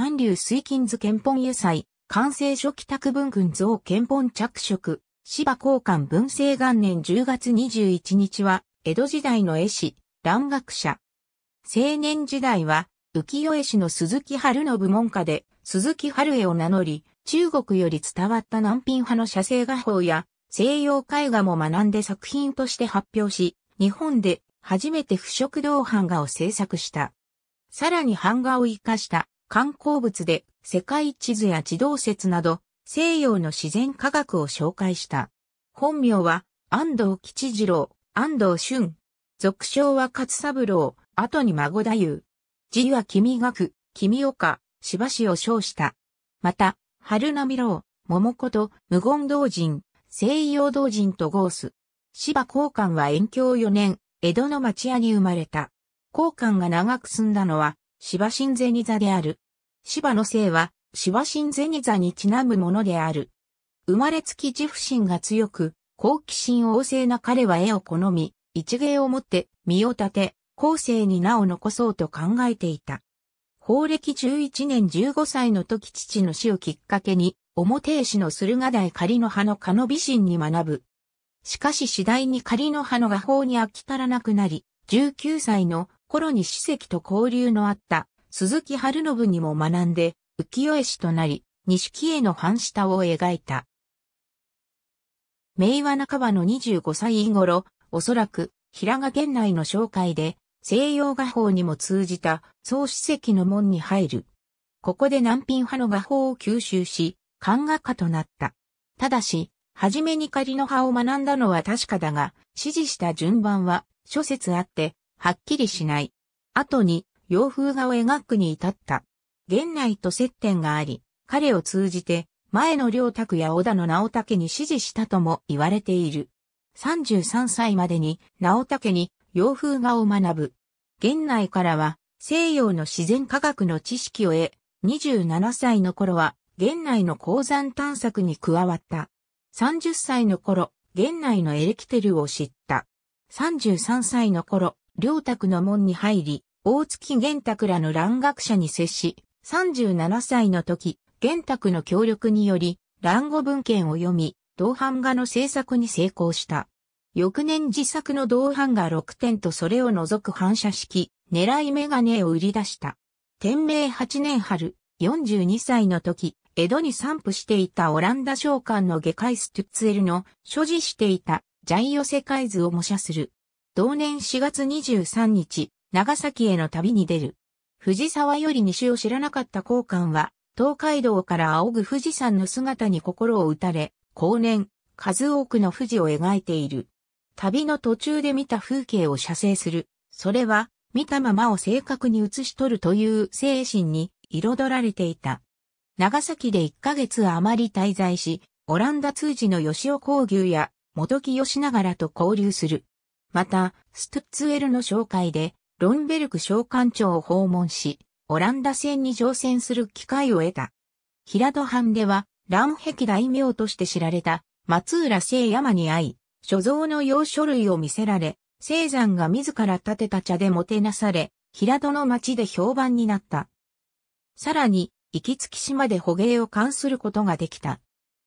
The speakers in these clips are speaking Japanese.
韓流水金図憲本油彩、完成書帰宅文群像憲本着色、芝交換文政元年10月21日は、江戸時代の絵師、蘭学者。青年時代は、浮世絵師の鈴木春の部門下で、鈴木春絵を名乗り、中国より伝わった南品派の写生画法や、西洋絵画も学んで作品として発表し、日本で初めて不食銅版画を制作した。さらに版画を活かした観光物で世界地図や地動説など西洋の自然科学を紹介した。本名は安藤吉次郎、安藤俊。俗称は勝三郎、後に孫太夫。字は君学、君岡、しばしを称した。また、春波郎、桃子と無言道人、西洋道人とゴース。芝高官は延長4年、江戸の町屋に生まれた。高官が長く住んだのは、芝神ニ座である。芝の姓は、芝神ニ座にちなむものである。生まれつき自負心が強く、好奇心旺盛な彼は絵を好み、一芸をもって身を立て、後世に名を残そうと考えていた。法暦11年15歳の時父の死をきっかけに、表絵師の駿河台仮の葉の蚊の美人に学ぶ。しかし次第に仮の葉の画法に飽き足らなくなり、19歳の頃に史跡と交流のあった鈴木春信にも学んで浮世絵師となり、錦絵の半下を描いた。明和半ばの25歳頃、おそらく平賀県内の紹介で西洋画法にも通じた総史跡の門に入る。ここで南品派の画法を吸収し、漢画家となった。ただし、初めに仮の派を学んだのは確かだが、指示した順番は諸説あって、はっきりしない。後に洋風画を描くに至った。源内と接点があり、彼を通じて前の良拓や小田の直武に指示したとも言われている。33歳までに直武に洋風画を学ぶ。源内からは西洋の自然科学の知識を得、27歳の頃は源内の鉱山探索に加わった。30歳の頃、源内のエレキテルを知った。33歳の頃、両宅の門に入り、大月玄宅らの蘭学者に接し、37歳の時、玄宅の協力により、蘭語文献を読み、銅版画の制作に成功した。翌年自作の銅版画6点とそれを除く反射式、狙いメガネを売り出した。天明8年春、42歳の時、江戸に散布していたオランダ商館の下界ストゥッツエルの所持していたジャイオ世界図を模写する同年4月23日、長崎への旅に出る。藤沢より西を知らなかった高官は、東海道から仰ぐ富士山の姿に心を打たれ、後年、数多くの富士を描いている。旅の途中で見た風景を写生する。それは、見たままを正確に写し取るという精神に彩られていた。長崎で1ヶ月余り滞在し、オランダ通じの吉尾工牛や元木吉ながらと交流する。また、ストゥッツエルの紹介で、ロンベルク商館長を訪問し、オランダ戦に乗船する機会を得た。平戸藩では、乱壁大名として知られた松浦聖山に会い、所蔵の要書類を見せられ、聖山が自ら建てた茶でもてなされ、平戸の町で評判になった。さらに、行き着き島で捕鯨を監することができた。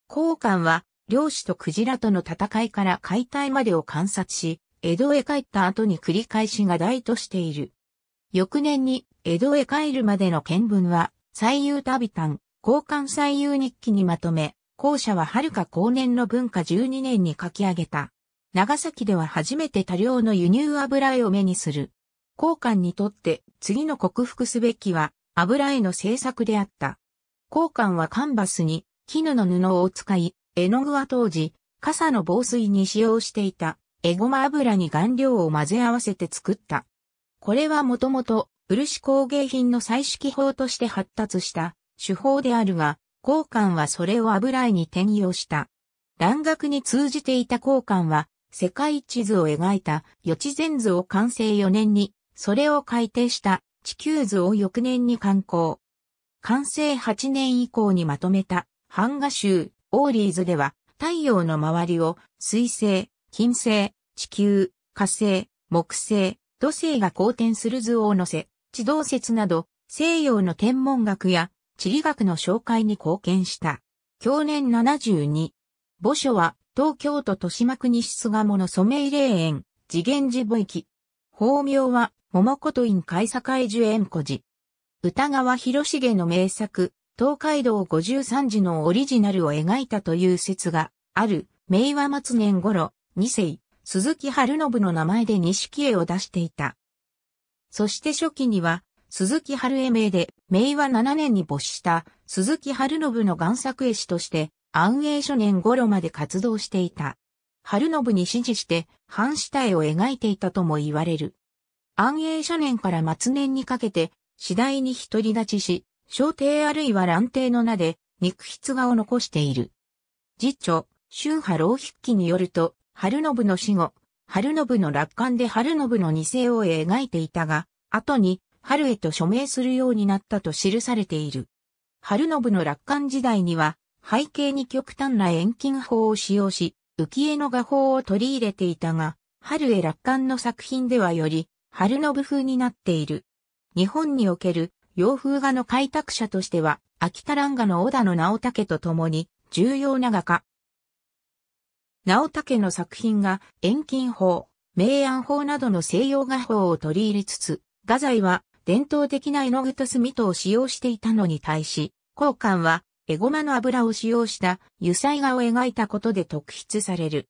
高官は、漁師とクジラとの戦いから解体までを観察し、江戸へ帰った後に繰り返し画題としている。翌年に江戸へ帰るまでの見聞は、最優旅短、交換最優日記にまとめ、後者は遥か後年の文化12年に書き上げた。長崎では初めて多量の輸入油絵を目にする。交換にとって次の克服すべきは油絵の制作であった。交換はカンバスに絹の布を使い、絵の具は当時、傘の防水に使用していた。えごま油に顔料を混ぜ合わせて作った。これはもともと漆工芸品の採取法として発達した手法であるが、交換はそれを油絵に転用した。蘭学に通じていた交換は、世界地図を描いた予知禅図を完成4年に、それを改定した地球図を翌年に刊行。完成8年以降にまとめた版画集、オーリーズでは、太陽の周りを水星、金星、地球、火星、木星、土星が公転する図を載せ、地動説など西洋の天文学や地理学の紹介に貢献した。去年72。墓所は東京都豊島区西菅野染井霊園、次元寺墓域。法名は桃琴院海境樹園古寺。歌川広重の名作、東海道53時のオリジナルを描いたという説がある、明和末年頃、二世、鈴木春信の名前で錦絵を出していた。そして初期には、鈴木春絵名で、明和七年に没した鈴木春信の贋作絵師として、安永初年頃まで活動していた。春信に指示して、半下絵を描いていたとも言われる。安永初年から末年にかけて、次第に独り立ちし、小帝あるいは乱帝の名で、肉筆画を残している。次著、春波浪筆記によると、春信の死後、春信の楽観で春信の二世を描いていたが、後に春へと署名するようになったと記されている。春信の楽観時代には、背景に極端な遠近法を使用し、浮絵の画法を取り入れていたが、春へ楽観の作品ではより、春信風になっている。日本における洋風画の開拓者としては、秋田蘭画の小田の直武と共に、重要な画家、直武の作品が遠近法、明暗法などの西洋画法を取り入れつつ、画材は伝統的な絵の具と墨とを使用していたのに対し、交換はエゴマの油を使用した油彩画を描いたことで特筆される。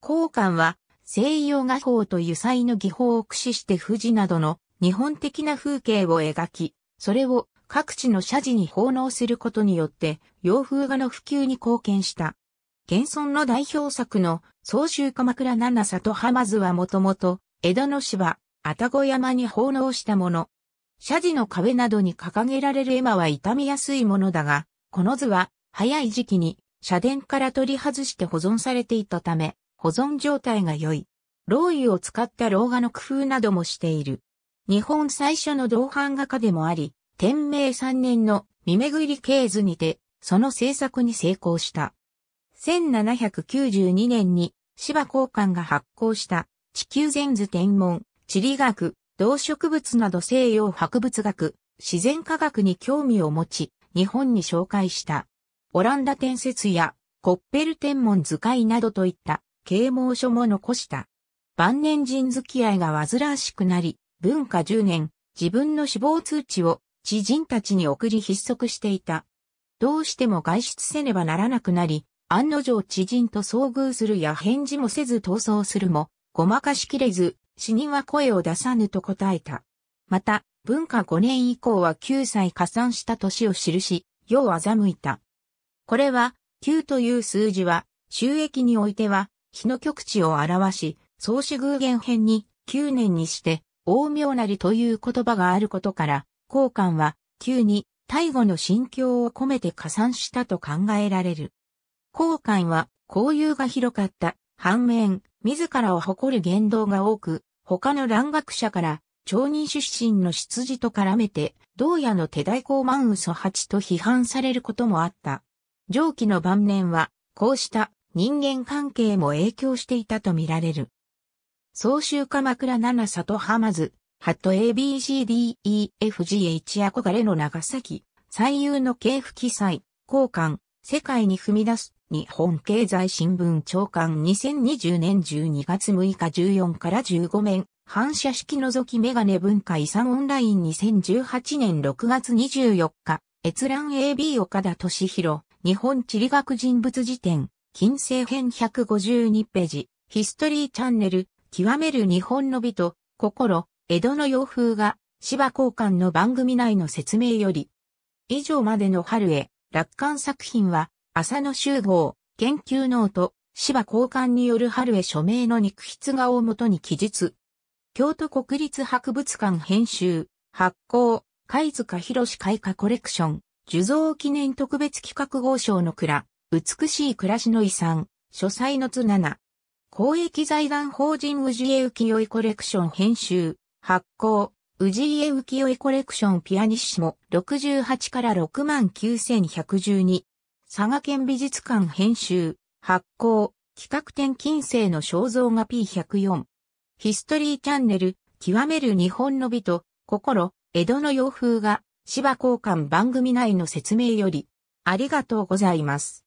交換は西洋画法と油彩の技法を駆使して富士などの日本的な風景を描き、それを各地の社事に奉納することによって洋風画の普及に貢献した。現存の代表作の総州鎌倉七里浜津はもともと、江戸の芝、愛宕山に奉納したもの。社寺の壁などに掲げられる絵馬は傷みやすいものだが、この図は早い時期に社殿から取り外して保存されていたため、保存状態が良い。老油を使った老画の工夫などもしている。日本最初の銅版画家でもあり、天明3年の見巡り系図にて、その制作に成功した。1792年に芝公館が発行した地球全図天文、地理学、動植物など西洋博物学、自然科学に興味を持ち、日本に紹介した。オランダ天説やコッペル天文図解などといった啓蒙書も残した。晩年人付き合いが煩わしくなり、文化10年、自分の死亡通知を知人たちに送り筆足していた。どうしても外出せねばならなくなり、案の定知人と遭遇するや返事もせず逃走するも、ごまかしきれず、死人は声を出さぬと答えた。また、文化5年以降は9歳加算した年を記し、世を欺いた。これは、9という数字は、収益においては、日の極地を表し、創始偶言編に、9年にして、大名なりという言葉があることから、交換は、9に、大後の心境を込めて加算したと考えられる。後官は交友が広かった。反面、自らを誇る言動が多く、他の蘭学者から町人出身の出自と絡めて、道屋の手代公ウ嘘八と批判されることもあった。上記の晩年は、こうした人間関係も影響していたとみられる。総集鎌倉七里浜津、ハット ABCDEFGH 憧れの長崎、最優の系譜記載、交換、世界に踏み出す日本経済新聞長官2020年12月6日14から15面、反射式覗きメガネ文化遺産オンライン2018年6月24日、閲覧 AB 岡田敏弘、日本地理学人物辞典、近世編152ページ、ヒストリーチャンネル、極める日本の美と、心、江戸の洋風が、芝交換の番組内の説明より、以上までの春へ、楽観作品は、浅野集合、研究ノート、芝交換による春へ署名の肉筆画をもとに記述。京都国立博物館編集、発行、貝塚博士開花コレクション、受蔵記念特別企画号賞の蔵、美しい暮らしの遺産、書斎の津7。公益財団法人宇治江浮世絵コレクション編集、発行、宇治家浮世絵コレクションピアニッシモ68から69112。佐賀県美術館編集、発行、企画展近世の肖像画 P104。ヒストリーチャンネル、極める日本の美と、心、江戸の洋風が、芝交換番組内の説明より、ありがとうございます。